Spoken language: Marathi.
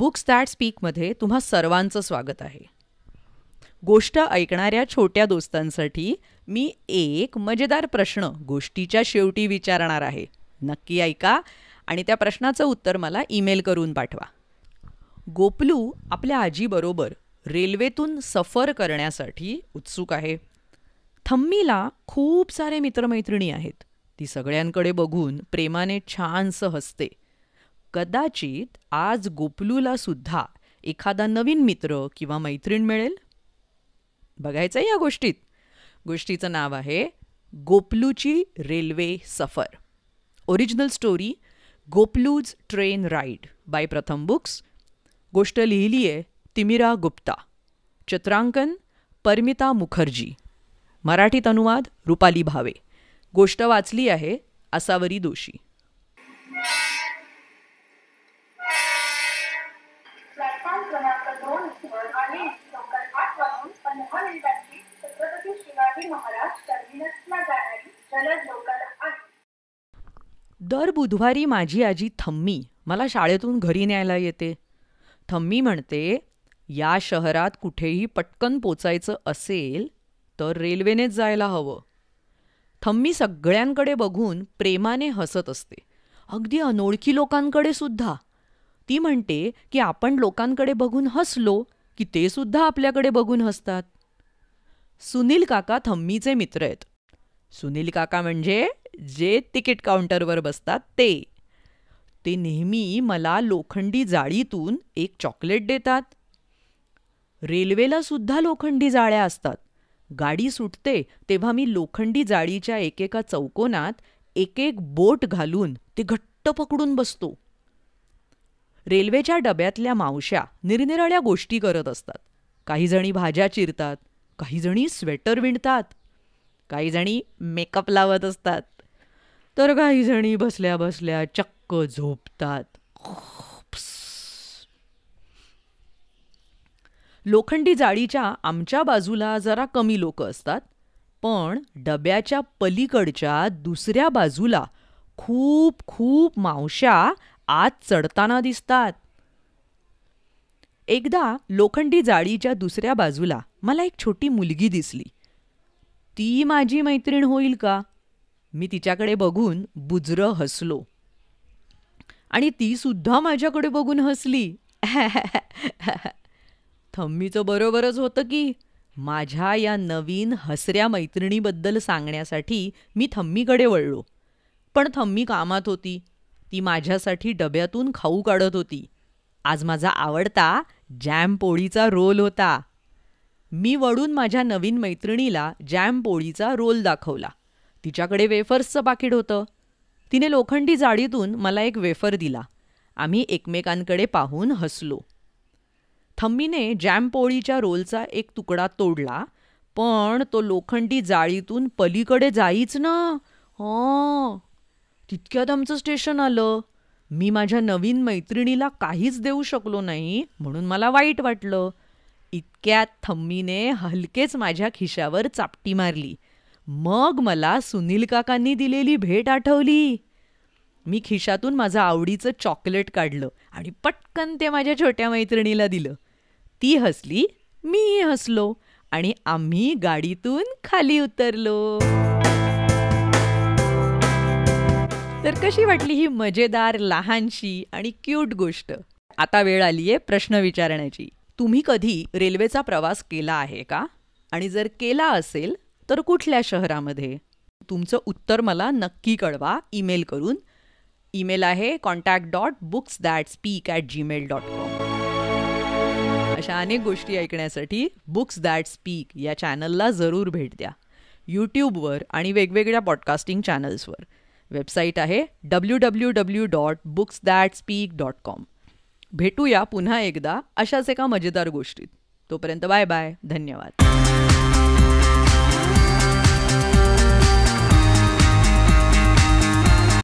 बुक्स दॅट स्पीकमध्ये तुम्हा सर्वांचं स्वागत आहे गोष्ट ऐकणाऱ्या छोट्या दोस्तांसाठी मी एक मजेदार प्रश्न गोष्टीच्या शेवटी विचारणार आहे नक्की ऐका आणि त्या प्रश्नाचं उत्तर मला ईमेल करून पाठवा गोपलू आपल्या आजीबरोबर रेल्वेतून सफर करण्यासाठी उत्सुक आहे थम्मीला खूप सारे मित्रमैत्रिणी आहेत ती सगळ्यांकडे बघून प्रेमाने छानसं हसते कदाचित आज गोपलूला सुद्धा एखादा नवीन मित्र किंवा मैत्रीण मिळेल बघायचं या गोष्टीत गोष्टीचं नाव आहे गोपलूची रेल्वे सफर original story Gopalu's train ride by Pratham books गोष्ट लिहिली आहे तिमिरा गुप्ता चित्रांकन परमिता मुखर्जी मराठीत अनुवाद रुपाली भावे गोष्ट वाचली आहे असावरी दोषी दर बुधवारी माझी आजी थम्मी मला शाळेतून घरी न्यायला येते थम्मी म्हणते या शहरात कुठेही पटकन पोचायचं असेल तर रेल्वेनेच जायला हवं थम्मी सगळ्यांकडे बघून प्रेमाने हसत असते अगदी अनोळखी लोकांकडे सुद्धा ती म्हणते की आपण लोकांकडे बघून हसलो की ते सुद्धा आपल्याकडे बघून हसतात सुनील काका थम्मीचे मित्र आहेत सुनील काका म्हणजे जे तिकीट काउंटरवर बसतात ते ते नेहमी मला लोखंडी जाळीतून एक चॉकलेट देतात रेल्वेला सुद्धा लोखंडी जाळ्या असतात गाडी सुटते तेव्हा मी लोखंडी जाळीच्या एकेका चौकोनात एक एक बोट घालून ते घट्ट पकडून बसतो रेल्वेच्या डब्यातल्या मावश्या निरनिराळ्या गोष्टी करत असतात काहीजणी भाज्या चिरतात काहीजणी स्वेटर विणतात काहीजणी मेकअप लावत असतात तर काहीजणी बसल्या बसल्या चक्क झोपतात लोखंडी जाळीच्या आमच्या बाजूला जरा कमी लोक असतात पण डब्याच्या पलीकडच्या दुसऱ्या बाजूला खूप खूप मावश्या आत चढताना दिसतात एकदा लोखंडी जाळीच्या दुसऱ्या बाजूला मला एक छोटी मुलगी दिसली ती माझी मैत्रीण होईल का मी तिच्याकडे बघून बुजरं हसलो आणि ती सुद्धा माझ्याकडे बघून हसली थम्मीचं बरोबरच होतं की माझ्या या नवीन हसऱ्या मैत्रिणीबद्दल सांगण्यासाठी मी थम्मीकडे वळलो पण थम्मी कामात होती ती माझ्यासाठी डब्यातून खाऊ काढत होती आज माझा आवडता जॅम पोळीचा रोल होता मी वडून माझ्या नवीन मैत्रिणीला जॅम पोळीचा रोल दाखवला तिच्याकडे वेफर्सचं पाकिट होतं तिने लोखंडी जाळीतून मला एक वेफर दिला आम्ही एकमेकांकडे पाहून हसलो थम्मीने जॅम पोळीच्या रोलचा एक तुकडा तोडला पण तो लोखंडी जाळीतून पलीकडे जाईच ना हो तितक्यात आमचं स्टेशन आलं मी माझ्या नवीन मैत्रिणीला काहीच देऊ शकलो नाही म्हणून मला वाईट वाटलं इतक्यात थम्मीने हलकेच माझ्या खिशावर चापटी मारली मग मला सुनील काकांनी दिलेली भेट आठवली मी खिशातून माझं आवडीचं चॉकलेट काढलं आणि पटकन ते माझ्या छोट्या मैत्रिणीला दिलं ती हसली मीही हसलो आणि आम्ही गाडीतून खाली उतरलो तर कशी वाटली ही मजेदार लहानशी आणि क्यूट गोष्ट आता वेळ आली आहे प्रश्न विचारण्याची तुम्ही कधी रेल्वेचा प्रवास केला आहे का आणि जर केला असेल तर कुठल्या शहरामध्ये तुमचं उत्तर मला नक्की कळवा ईमेल करून ईमेल आहे contact dot books that speak at Gmail dot com अशा अनेक गोष्टी ऐकण्यासाठी बुक्स दॅट स्पीक या चॅनलला जरूर भेट द्या यूट्यूबवर आणि वेगवेगळ्या पॉडकास्टिंग चॅनल्सवर वेबसाईट आहे W W W dot books that speak dot com भेटूया पुन्हा एकदा अशाच एका मजेदार गोष्टीत तोपर्यंत बाय बाय धन्यवाद